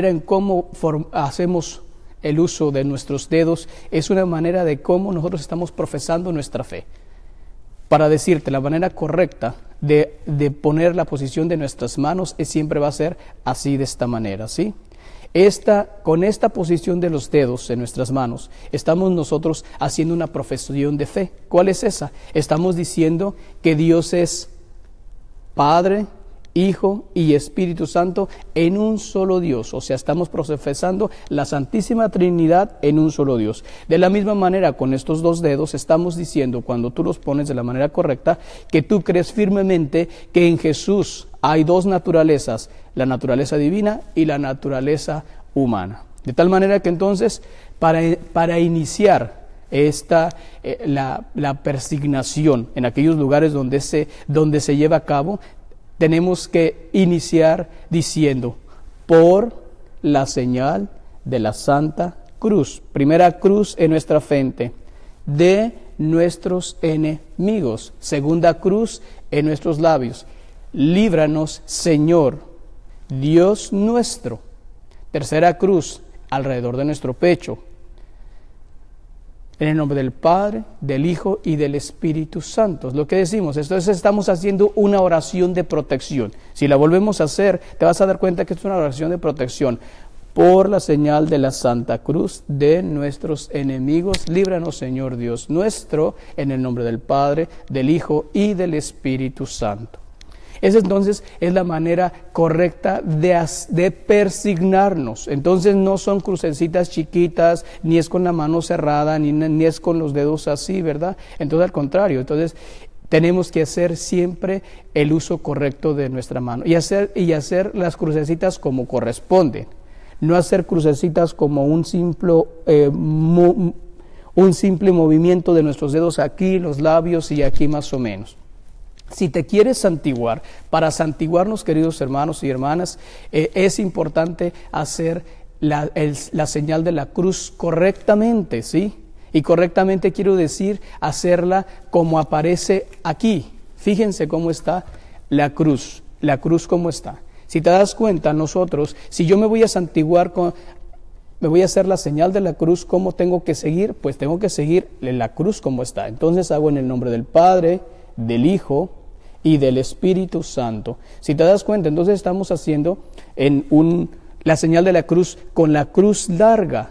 en cómo hacemos el uso de nuestros dedos es una manera de cómo nosotros estamos profesando nuestra fe. Para decirte, la manera correcta de, poner la posición de nuestras manos es, siempre va a ser así, de esta manera, ¿sí? Esta, con esta posición de los dedos en nuestras manos, estamos nosotros haciendo una profesión de fe. ¿Cuál es esa? Estamos diciendo que Dios es Padre, Hijo y Espíritu Santo en un solo Dios. O sea, estamos profesando la Santísima Trinidad en un solo Dios. De la misma manera, con estos dos dedos estamos diciendo, cuando tú los pones de la manera correcta, que tú crees firmemente que en Jesús hay dos naturalezas, la naturaleza divina y la naturaleza humana. De tal manera que entonces, para, para iniciar esta, eh, la, la, persignación en aquellos lugares donde se, donde se lleva a cabo, tenemos que iniciar diciendo, por la señal de la Santa Cruz, primera cruz en nuestra frente, de nuestros enemigos, segunda cruz en nuestros labios. Líbranos, Señor, Dios nuestro. Tercera cruz alrededor de nuestro pecho. En el nombre del Padre, del Hijo y del Espíritu Santo. Lo que decimos, entonces estamos haciendo una oración de protección. Si la volvemos a hacer, te vas a dar cuenta que es una oración de protección. Por la señal de la Santa Cruz de nuestros enemigos, líbranos Señor Dios nuestro, en el nombre del Padre, del Hijo y del Espíritu Santo. Esa entonces es la manera correcta de, persignarnos. Entonces no son crucecitas chiquitas, ni es con la mano cerrada, ni, es con los dedos así, ¿verdad? Entonces al contrario, entonces tenemos que hacer siempre el uso correcto de nuestra mano y hacer, y hacer las crucecitas como corresponden. No hacer crucecitas como un simple, eh, un simple movimiento de nuestros dedos aquí, los labios y aquí más o menos. Si te quieres santiguar, para santiguarnos, queridos hermanos y hermanas, eh, es importante hacer la, señal de la cruz correctamente, ¿sí? Y correctamente quiero decir hacerla como aparece aquí. Fíjense cómo está la cruz, la cruz cómo está. Si te das cuenta, nosotros, si yo me voy a santiguar me voy a hacer la señal de la cruz, ¿cómo tengo que seguir? Pues tengo que seguir la cruz como está. Entonces hago en el nombre del Padre, del Hijo y del Espíritu Santo. Si te das cuenta, entonces estamos haciendo en la señal de la cruz con la cruz larga,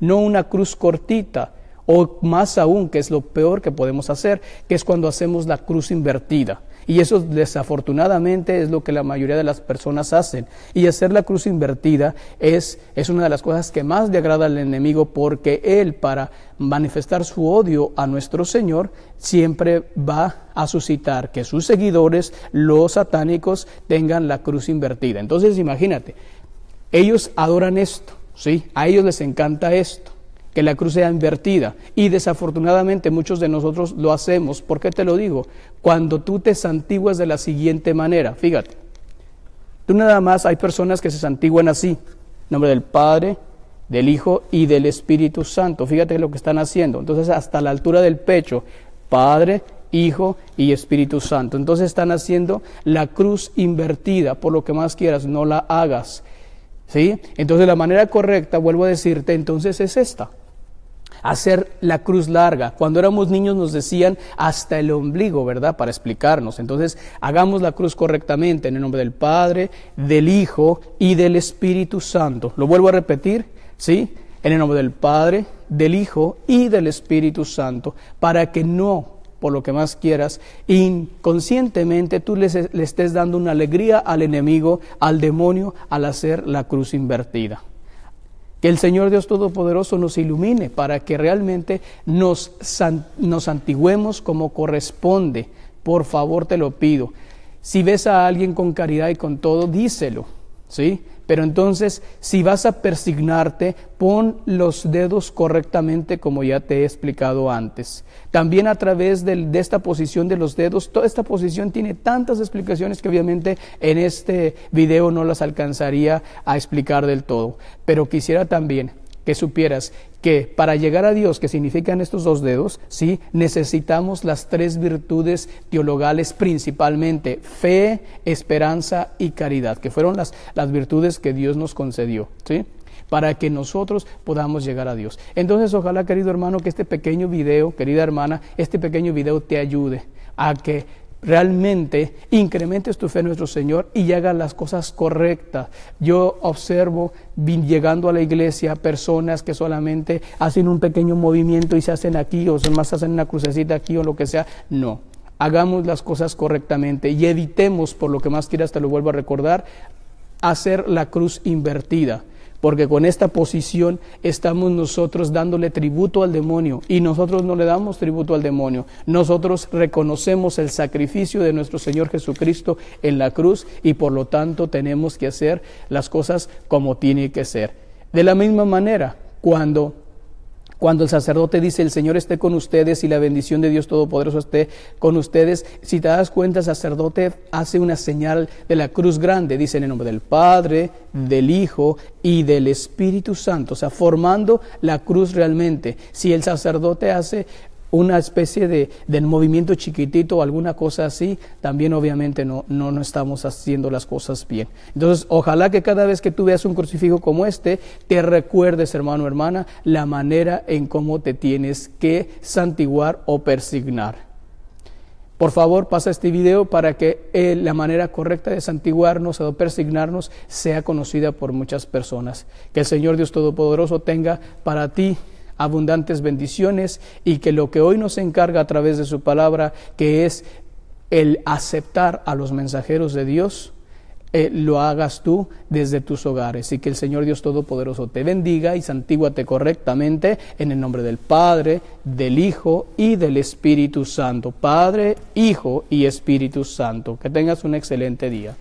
no una cruz cortita, o más aún, que es lo peor que podemos hacer, que es cuando hacemos la cruz invertida. Y eso desafortunadamente es lo que la mayoría de las personas hacen. Y hacer la cruz invertida es, es una de las cosas que más le agrada al enemigo porque él para manifestar su odio a nuestro Señor siempre va a suscitar que sus seguidores, los satánicos, tengan la cruz invertida. Entonces imagínate, ellos adoran esto, ¿sí? A ellos les encanta esto que la cruz sea invertida. Y desafortunadamente muchos de nosotros lo hacemos. ¿Por qué te lo digo? Cuando tú te santiguas de la siguiente manera, fíjate, tú nada más hay personas que se santiguan así, en nombre del Padre, del Hijo y del Espíritu Santo. Fíjate lo que están haciendo. Entonces hasta la altura del pecho, Padre, Hijo y Espíritu Santo. Entonces están haciendo la cruz invertida, por lo que más quieras, no la hagas. ¿Sí? Entonces la manera correcta, vuelvo a decirte, entonces es esta hacer la cruz larga. Cuando éramos niños nos decían hasta el ombligo, ¿verdad? Para explicarnos. Entonces, hagamos la cruz correctamente en el nombre del Padre, del Hijo y del Espíritu Santo. Lo vuelvo a repetir, ¿sí? En el nombre del Padre, del Hijo y del Espíritu Santo, para que no por lo que más quieras, inconscientemente tú le, estés dando una alegría al enemigo, al demonio, al hacer la cruz invertida el Señor Dios Todopoderoso nos ilumine para que realmente nos, nos santiguemos como corresponde. Por favor, te lo pido. Si ves a alguien con caridad y con todo, díselo. ¿Sí? Pero entonces, si vas a persignarte, pon los dedos correctamente como ya te he explicado antes. También a través de, esta posición de los dedos, toda esta posición tiene tantas explicaciones que obviamente en este video no las alcanzaría a explicar del todo. Pero quisiera también que supieras que para llegar a Dios, que significan estos dos dedos, sí, necesitamos las tres virtudes teologales principalmente, fe, esperanza y caridad, que fueron las, las virtudes que Dios nos concedió, ¿sí? para que nosotros podamos llegar a Dios. Entonces, ojalá, querido hermano, que este pequeño video, querida hermana, este pequeño video te ayude a que realmente incrementes tu fe en nuestro Señor y hagas las cosas correctas. Yo observo llegando a la iglesia personas que solamente hacen un pequeño movimiento y se hacen aquí o más hacen una crucecita aquí o lo que sea. No, hagamos las cosas correctamente y evitemos, por lo que más quieras, te lo vuelvo a recordar, hacer la cruz invertida porque con esta posición estamos nosotros dándole tributo al demonio y nosotros no le damos tributo al demonio. Nosotros reconocemos el sacrificio de nuestro Señor Jesucristo en la cruz y por lo tanto tenemos que hacer las cosas como tiene que ser. De la misma manera, cuando cuando el sacerdote dice, el Señor esté con ustedes y la bendición de Dios Todopoderoso esté con ustedes, si te das cuenta, el sacerdote hace una señal de la cruz grande, dice en el nombre del Padre, del Hijo y del Espíritu Santo, o sea, formando la cruz realmente. Si el sacerdote hace una especie de, movimiento chiquitito o alguna cosa así, también obviamente no, no, estamos haciendo las cosas bien. Entonces, ojalá que cada vez que tú veas un crucifijo como este, te recuerdes, hermano, hermana, la manera en cómo te tienes que santiguar o persignar. Por favor, pasa este video para que eh, la manera correcta de santiguarnos o persignarnos sea conocida por muchas personas. Que el Señor Dios Todopoderoso tenga para ti abundantes bendiciones y que lo que hoy nos encarga a través de su palabra, que es el aceptar a los mensajeros de Dios, eh, lo hagas tú desde tus hogares y que el Señor Dios Todopoderoso te bendiga y santíguate correctamente en el nombre del Padre, del Hijo y del Espíritu Santo. Padre, Hijo y Espíritu Santo. Que tengas un excelente día.